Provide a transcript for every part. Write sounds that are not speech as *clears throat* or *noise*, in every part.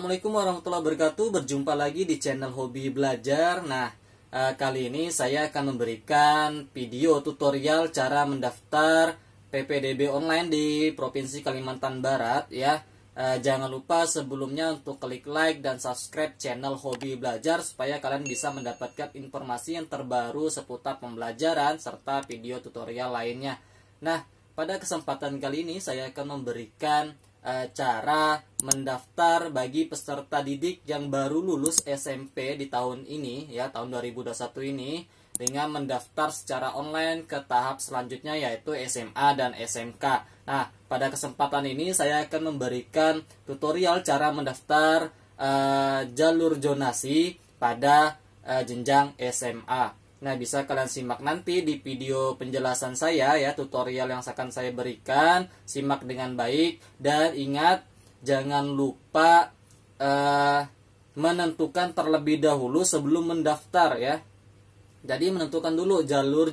Assalamualaikum warahmatullahi wabarakatuh. Berjumpa lagi di channel Hobi Belajar. Nah, eh, kali ini saya akan memberikan video tutorial cara mendaftar PPDB online di Provinsi Kalimantan Barat ya. Eh, jangan lupa sebelumnya untuk klik like dan subscribe channel Hobi Belajar supaya kalian bisa mendapatkan informasi yang terbaru seputar pembelajaran serta video tutorial lainnya. Nah, pada kesempatan kali ini saya akan memberikan E, cara mendaftar bagi peserta didik yang baru lulus SMP di tahun ini ya tahun 2021 ini dengan mendaftar secara online ke tahap selanjutnya yaitu SMA dan SMK. Nah, pada kesempatan ini saya akan memberikan tutorial cara mendaftar uh, jalur jonasi pada uh, jenjang SMA. Nah, bisa kalian simak nanti di video penjelasan saya ya, tutorial yang akan saya berikan, simak dengan baik dan ingat jangan lupa uh, menentukan terlebih dahulu sebelum mendaftar ya. Jadi menentukan dulu jalur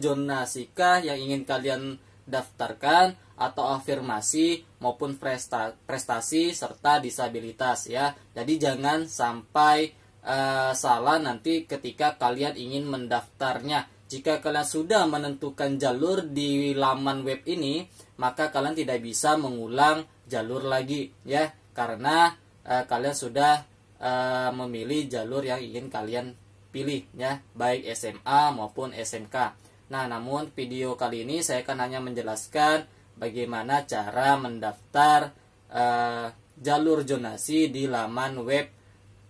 kah yang ingin kalian daftarkan atau afirmasi maupun prestasi serta disabilitas ya. Jadi jangan sampai uh, salah nanti ketika kalian ingin mendaftarnya. Jika kalian sudah menentukan jalur di laman web ini, maka kalian tidak bisa mengulang jalur lagi ya karena uh, kalian sudah uh, memilih jalur yang ingin kalian pilih ya baik SMA maupun SMK. Nah, namun video kali ini saya akan hanya menjelaskan bagaimana cara mendaftar uh, jalur jonasi di laman web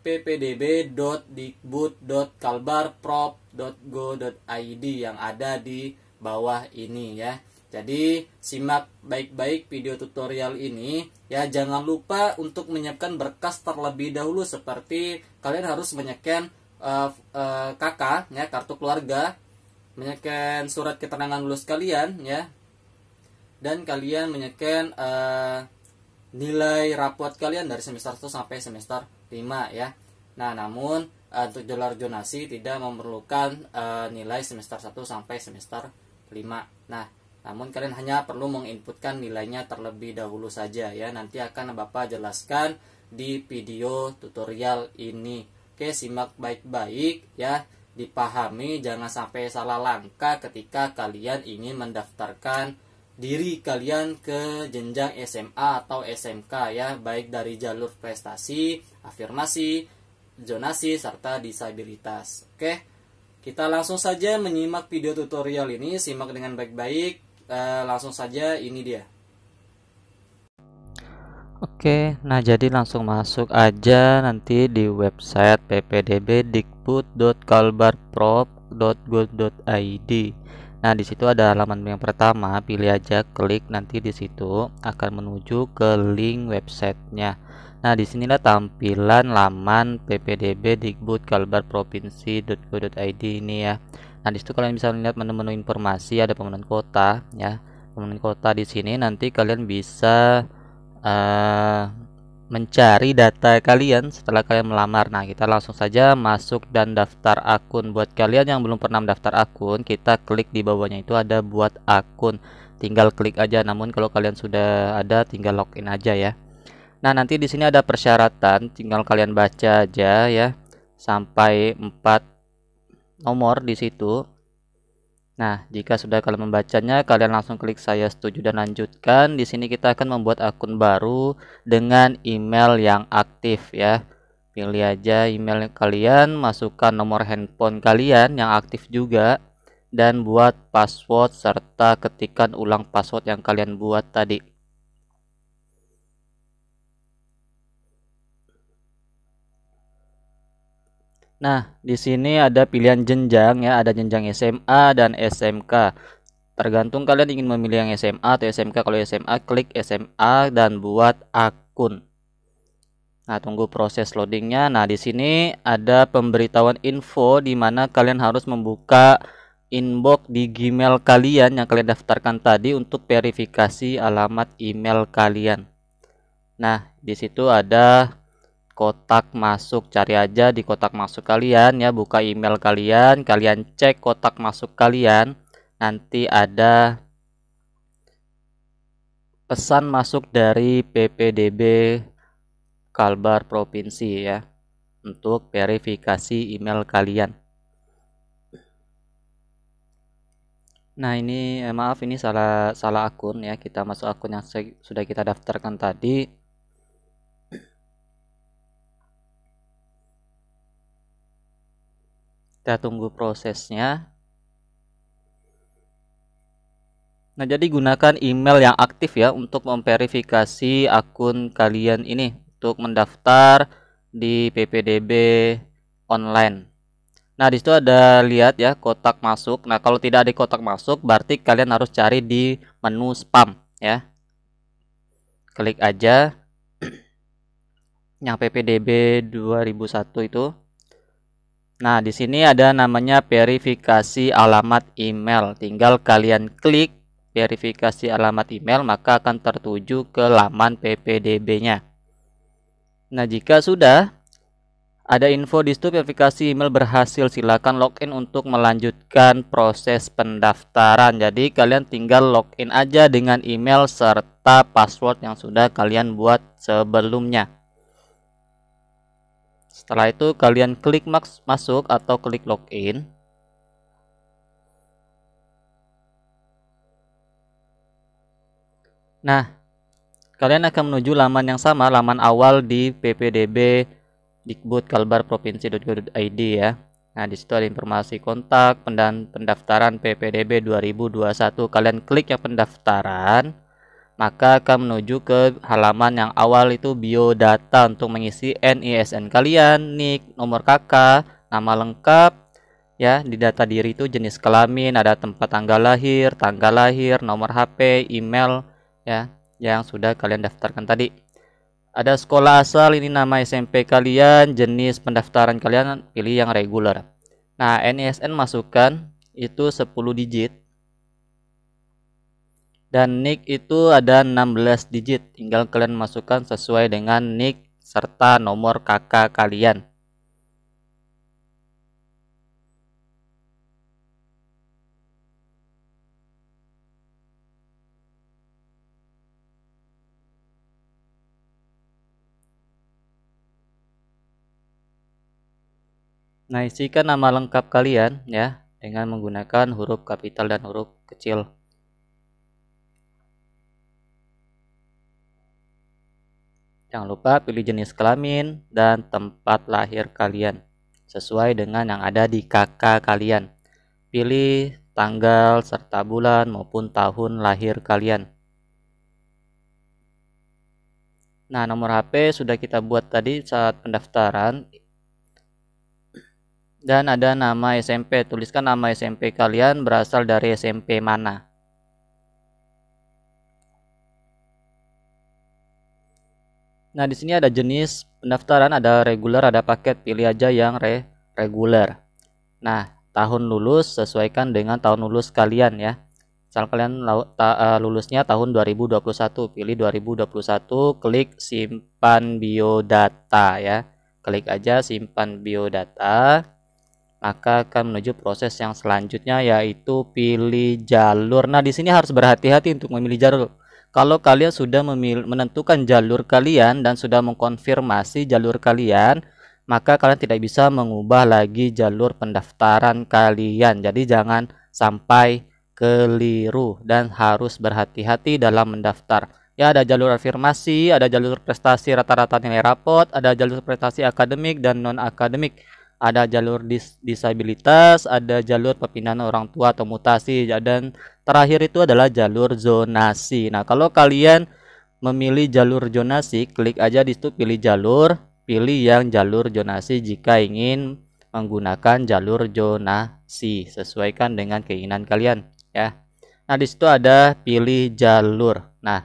ppdb.dikbud.kalbarprop.go.id yang ada di bawah ini ya. Jadi simak baik-baik video tutorial ini ya jangan lupa untuk menyiapkan berkas terlebih dahulu seperti kalian harus menyiapkan uh, eh, uh, eh, KK ya kartu keluarga, menyiapkan surat keterangan lulus kalian ya dan kalian menyiapkan uh, nilai rapot kalian dari semester 1 sampai semester 5 ya. Nah, namun eh, untuk dolar jonasi tidak memerlukan uh, nilai semester 1 sampai semester 5. Nah, namun kalian hanya perlu menginputkan nilainya terlebih dahulu saja ya. Nanti akan Bapak jelaskan di video tutorial ini. Oke, simak baik-baik ya. Dipahami jangan sampai salah langkah ketika kalian ingin mendaftarkan diri kalian ke jenjang SMA atau SMK ya, baik dari jalur prestasi, afirmasi, zonasi serta disabilitas. Oke. Kita langsung saja menyimak video tutorial ini, simak dengan baik-baik. E, langsung saja ini dia. Oke, nah jadi langsung masuk aja nanti di website ppdb.dikbud.kalbarprov.go.id. Nah, di situ ada halaman yang pertama, pilih aja klik nanti di situ akan menuju ke link websitenya. Nah, di sinilah tampilan laman PPDB Dikbud Kalbar Provinsi.go.id ini ya. Nah, di situ kalian bisa melihat menu-menu informasi, ada pemenuhan kota ya. Pemenuhan kota di sini nanti kalian bisa uh, mencari data kalian setelah kalian melamar. Nah, kita langsung saja masuk dan daftar akun. Buat kalian yang belum pernah daftar akun, kita klik di bawahnya itu ada buat akun. Tinggal klik aja. Namun kalau kalian sudah ada, tinggal login aja ya. Nah, nanti di sini ada persyaratan, tinggal kalian baca aja ya. Sampai 4 nomor di situ. Nah, jika sudah kalian membacanya, kalian langsung klik saya setuju dan lanjutkan. Di sini kita akan membuat akun baru dengan email yang aktif ya. Pilih aja email kalian, masukkan nomor handphone kalian yang aktif juga dan buat password serta ketikan ulang password yang kalian buat tadi. Nah, di sini ada pilihan jenjang ya, ada jenjang SMA dan SMK. Tergantung kalian ingin memilih yang SMA atau SMK. Kalau SMA, klik SMA dan buat akun. Nah, tunggu proses loadingnya. Nah, di sini ada pemberitahuan info di mana kalian harus membuka inbox di Gmail kalian yang kalian daftarkan tadi untuk verifikasi alamat email kalian. Nah, di situ ada kotak masuk cari aja di kotak masuk kalian ya buka email kalian kalian cek kotak masuk kalian nanti ada pesan masuk dari PPDB Kalbar Provinsi ya untuk verifikasi email kalian nah ini eh, maaf ini salah salah akun ya kita masuk akun yang sudah kita daftarkan tadi kita tunggu prosesnya Nah, jadi gunakan email yang aktif ya untuk memverifikasi akun kalian ini untuk mendaftar di PPDB online. Nah, disitu ada lihat ya kotak masuk. Nah, kalau tidak ada kotak masuk, berarti kalian harus cari di menu spam ya. Klik aja yang PPDB 2001 itu. Nah, di sini ada namanya verifikasi alamat email. Tinggal kalian klik verifikasi alamat email, maka akan tertuju ke laman PPDB-nya. Nah, jika sudah ada info di situ verifikasi email berhasil, silakan login untuk melanjutkan proses pendaftaran. Jadi, kalian tinggal login aja dengan email serta password yang sudah kalian buat sebelumnya. Setelah itu kalian klik masuk atau klik login. Nah, kalian akan menuju laman yang sama, laman awal di ppdb dikbud kalbar provinsi.go.id ya. Nah, di situ ada informasi kontak pendan pendaftaran PPDB 2021. Kalian klik yang pendaftaran maka akan menuju ke halaman yang awal itu biodata untuk mengisi NISN kalian, NIK, nomor KK, nama lengkap ya di data diri itu jenis kelamin, ada tempat tanggal lahir, tanggal lahir, nomor HP, email ya yang sudah kalian daftarkan tadi. Ada sekolah asal, ini nama SMP kalian, jenis pendaftaran kalian, pilih yang reguler. Nah, NISN masukkan itu 10 digit dan nick itu ada 16 digit tinggal kalian masukkan sesuai dengan nick serta nomor kakak kalian Nah, isikan nama lengkap kalian ya dengan menggunakan huruf kapital dan huruf kecil. Jangan lupa pilih jenis kelamin dan tempat lahir kalian sesuai dengan yang ada di KK kalian. Pilih tanggal serta bulan maupun tahun lahir kalian. Nah, nomor HP sudah kita buat tadi saat pendaftaran. Dan ada nama SMP, tuliskan nama SMP kalian berasal dari SMP mana. Nah, di sini ada jenis pendaftaran, ada reguler, ada paket. Pilih aja yang re reguler. Nah, tahun lulus sesuaikan dengan tahun lulus kalian ya. Misal kalian eh, lulusnya tahun 2021, pilih 2021, klik simpan biodata ya. Klik aja simpan biodata. Maka akan menuju proses yang selanjutnya yaitu pilih jalur. Nah, di sini harus berhati-hati untuk memilih jalur kalau kalian sudah menentukan jalur kalian dan sudah mengkonfirmasi jalur kalian maka kalian tidak bisa mengubah lagi jalur pendaftaran kalian jadi jangan sampai keliru dan harus berhati-hati dalam mendaftar ya ada jalur afirmasi ada jalur prestasi rata-rata nilai rapot ada jalur prestasi akademik dan non akademik ada jalur dis disabilitas, ada jalur pepindahan orang tua atau mutasi, dan terakhir itu adalah jalur zonasi. Nah, kalau kalian memilih jalur zonasi, klik aja di situ pilih jalur, pilih yang jalur zonasi jika ingin menggunakan jalur zonasi, sesuaikan dengan keinginan kalian ya. Nah, di situ ada pilih jalur. Nah,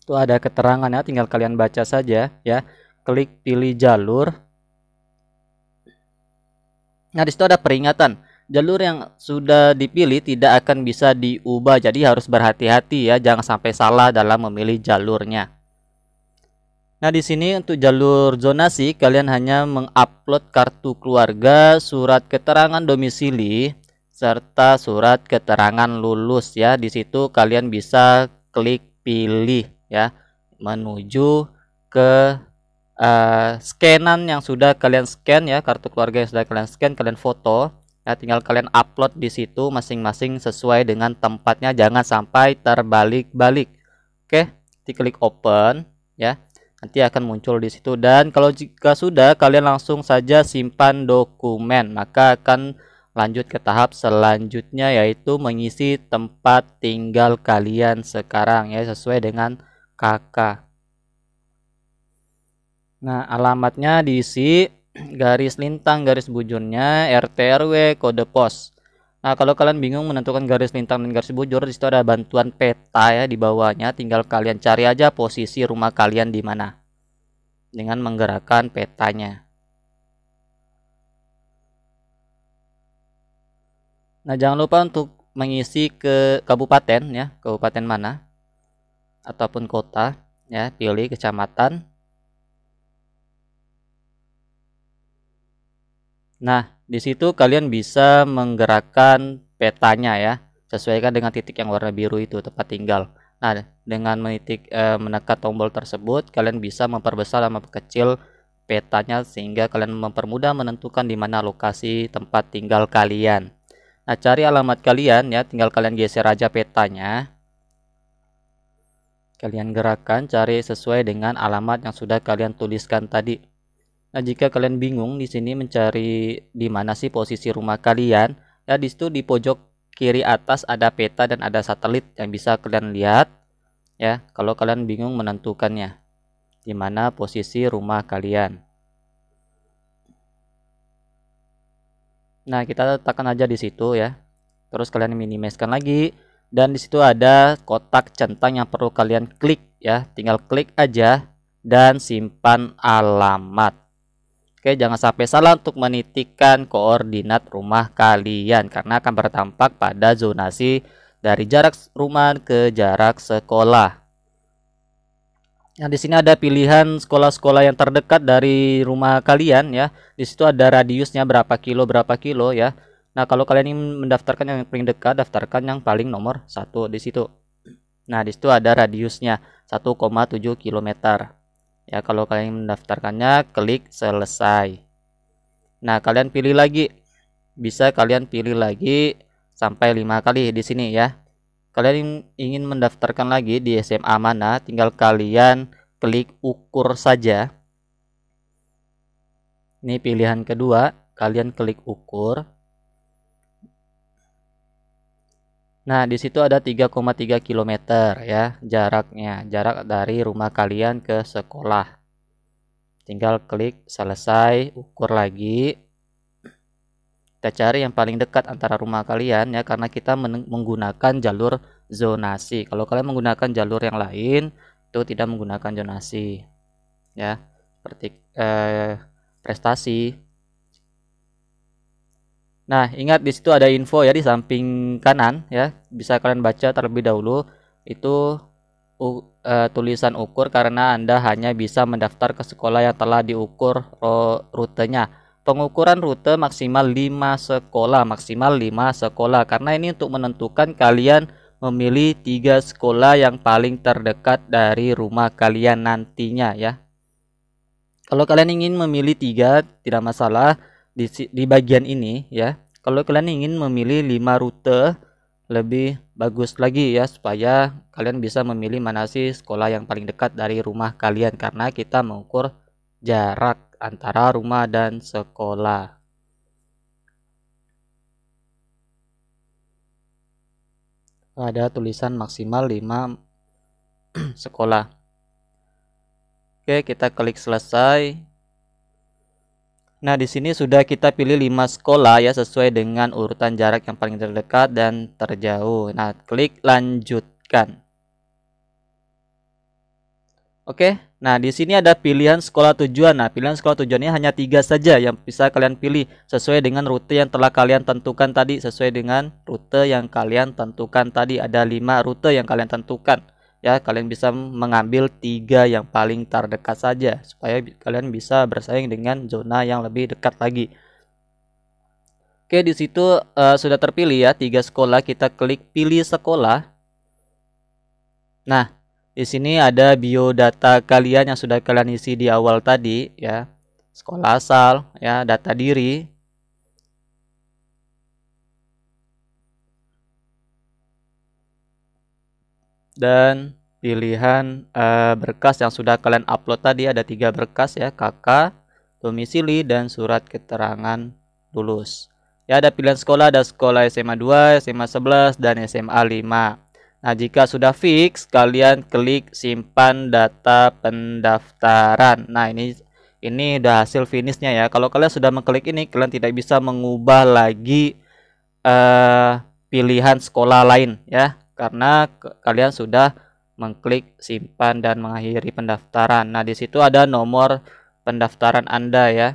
itu ada keterangannya, tinggal kalian baca saja ya. Klik pilih jalur. Nah, di situ ada peringatan jalur yang sudah dipilih tidak akan bisa diubah jadi harus berhati-hati ya jangan sampai salah dalam memilih jalurnya Nah, di sini untuk jalur zonasi kalian hanya mengupload kartu keluarga, surat keterangan domisili serta surat keterangan lulus ya. Di situ kalian bisa klik pilih ya menuju ke uh, scanan yang sudah kalian scan ya, kartu keluarga yang sudah kalian scan kalian foto ya tinggal kalian upload di situ masing-masing sesuai dengan tempatnya jangan sampai terbalik-balik oke klik open ya nanti akan muncul di situ dan kalau jika sudah kalian langsung saja simpan dokumen maka akan lanjut ke tahap selanjutnya yaitu mengisi tempat tinggal kalian sekarang ya sesuai dengan kakak nah alamatnya diisi garis lintang, garis bujurnya, RT RW, kode pos. Nah, kalau kalian bingung menentukan garis lintang dan garis bujur, di situ ada bantuan peta ya di bawahnya, tinggal kalian cari aja posisi rumah kalian di mana. Dengan menggerakkan petanya. Nah, jangan lupa untuk mengisi ke kabupaten ya, kabupaten mana ataupun kota ya, pilih kecamatan Nah, di situ kalian bisa menggerakkan petanya ya, sesuaikan dengan titik yang warna biru itu tempat tinggal. Nah, dengan menitik eh, menekan tombol tersebut, kalian bisa memperbesar dan memperkecil petanya sehingga kalian mempermudah menentukan di mana lokasi tempat tinggal kalian. Nah, cari alamat kalian ya, tinggal kalian geser aja petanya. Kalian gerakan cari sesuai dengan alamat yang sudah kalian tuliskan tadi. Nah, jika kalian bingung di sini mencari di mana sih posisi rumah kalian, ya di situ di pojok kiri atas ada peta dan ada satelit yang bisa kalian lihat ya. Kalau kalian bingung menentukannya di mana posisi rumah kalian. Nah, kita letakkan aja di situ ya. Terus kalian minimiskan lagi dan di situ ada kotak centang yang perlu kalian klik ya. Tinggal klik aja dan simpan alamat. Oke, jangan sampai salah untuk menitikkan koordinat rumah kalian karena akan bertampak pada zonasi dari jarak rumah ke jarak sekolah. Nah, di sini ada pilihan sekolah-sekolah yang terdekat dari rumah kalian ya. Di situ ada radiusnya berapa kilo, berapa kilo ya. Nah, kalau kalian ingin mendaftarkan yang paling dekat, daftarkan yang paling nomor satu di situ. Nah, di situ ada radiusnya 1,7 kilometer ya kalau kalian mendaftarkannya klik selesai nah kalian pilih lagi bisa kalian pilih lagi sampai lima kali di sini ya kalian ingin mendaftarkan lagi di SMA mana tinggal kalian klik ukur saja ini pilihan kedua kalian klik ukur Nah, di situ ada 3,3 km ya jaraknya, jarak dari rumah kalian ke sekolah. Tinggal klik selesai, ukur lagi. Kita cari yang paling dekat antara rumah kalian ya karena kita menggunakan jalur zonasi. Kalau kalian menggunakan jalur yang lain itu tidak menggunakan zonasi. Ya, seperti eh, prestasi Nah, ingat di situ ada info ya di samping kanan ya. Bisa kalian baca terlebih dahulu itu uh, tulisan ukur karena Anda hanya bisa mendaftar ke sekolah yang telah diukur rutenya. Pengukuran rute maksimal 5 sekolah, maksimal 5 sekolah karena ini untuk menentukan kalian memilih tiga sekolah yang paling terdekat dari rumah kalian nantinya ya. Kalau kalian ingin memilih tiga tidak masalah, di, di bagian ini ya kalau kalian ingin memilih 5 rute lebih bagus lagi ya supaya kalian bisa memilih mana sih sekolah yang paling dekat dari rumah kalian karena kita mengukur jarak antara rumah dan sekolah ada tulisan maksimal 5 *clears throat* sekolah Oke kita klik selesai Nah, di sini sudah kita pilih 5 sekolah ya sesuai dengan urutan jarak yang paling terdekat dan terjauh. Nah, klik lanjutkan. Oke. Nah, di sini ada pilihan sekolah tujuan. Nah, pilihan sekolah tujuannya hanya tiga saja yang bisa kalian pilih sesuai dengan rute yang telah kalian tentukan tadi, sesuai dengan rute yang kalian tentukan tadi. Ada lima rute yang kalian tentukan ya kalian bisa mengambil tiga yang paling terdekat saja supaya kalian bisa bersaing dengan zona yang lebih dekat lagi oke di situ uh, sudah terpilih ya tiga sekolah kita klik pilih sekolah nah di sini ada biodata kalian yang sudah kalian isi di awal tadi ya sekolah asal ya data diri dan pilihan uh, berkas yang sudah kalian upload tadi ada tiga berkas ya KK, domisili dan surat keterangan lulus. Ya ada pilihan sekolah ada sekolah SMA 2, SMA 11 dan SMA 5. Nah, jika sudah fix kalian klik simpan data pendaftaran. Nah, ini ini udah hasil finishnya ya. Kalau kalian sudah mengklik ini kalian tidak bisa mengubah lagi uh, pilihan sekolah lain ya karena kalian sudah mengklik simpan dan mengakhiri pendaftaran. Nah, di situ ada nomor pendaftaran Anda ya.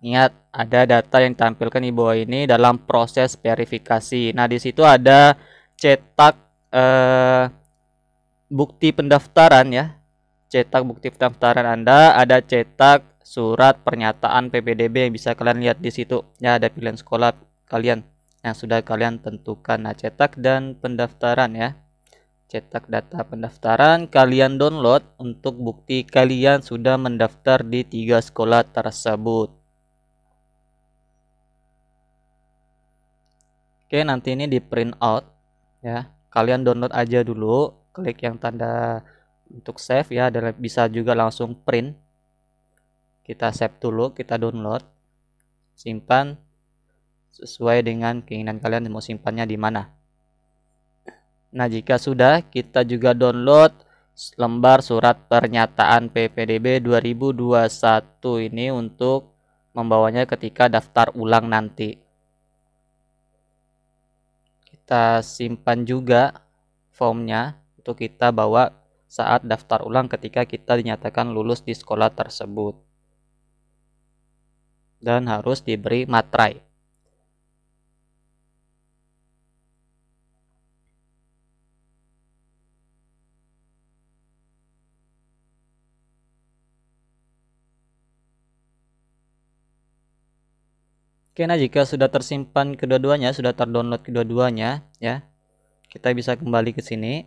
Ingat, ada data yang ditampilkan di bawah ini dalam proses verifikasi. Nah, di situ ada cetak eh, bukti pendaftaran ya. Cetak bukti pendaftaran Anda, ada cetak surat pernyataan PPDB yang bisa kalian lihat di situ. Ya, ada pilihan sekolah kalian yang nah, sudah kalian tentukan. Nah, cetak dan pendaftaran ya. Cetak data pendaftaran kalian download untuk bukti kalian sudah mendaftar di tiga sekolah tersebut. Oke, nanti ini di print out ya. Kalian download aja dulu, klik yang tanda untuk save ya, dan bisa juga langsung print. Kita save dulu, kita download, simpan, sesuai dengan keinginan kalian mau simpannya di mana. Nah, jika sudah, kita juga download lembar surat pernyataan PPDB 2021 ini untuk membawanya ketika daftar ulang nanti. Kita simpan juga formnya untuk kita bawa saat daftar ulang ketika kita dinyatakan lulus di sekolah tersebut. Dan harus diberi materai. Oke, nah jika sudah tersimpan kedua-duanya, sudah terdownload kedua-duanya, ya. Kita bisa kembali ke sini.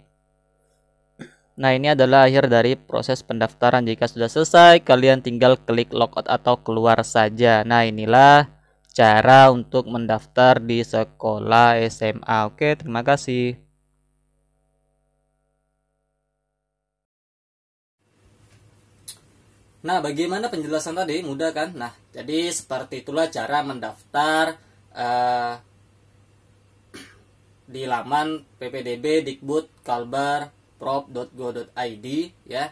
Nah, ini adalah akhir dari proses pendaftaran. Jika sudah selesai, kalian tinggal klik logout atau keluar saja. Nah, inilah cara untuk mendaftar di sekolah SMA. Oke, terima kasih. Nah, bagaimana penjelasan tadi? Mudah kan? Nah, jadi seperti itulah cara mendaftar uh, di laman PPDB Dikbud Kalbar prop.go.id ya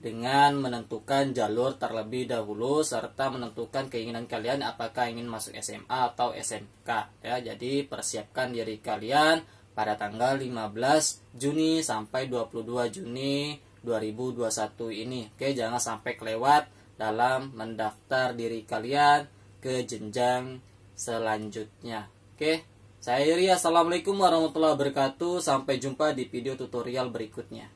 dengan menentukan jalur terlebih dahulu serta menentukan keinginan kalian apakah ingin masuk SMA atau SMK ya. Jadi persiapkan diri kalian pada tanggal 15 Juni sampai 22 Juni 2021 ini. Oke, jangan sampai kelewat dalam mendaftar diri kalian ke jenjang selanjutnya. Oke, saya Iri. Assalamualaikum warahmatullahi wabarakatuh. Sampai jumpa di video tutorial berikutnya.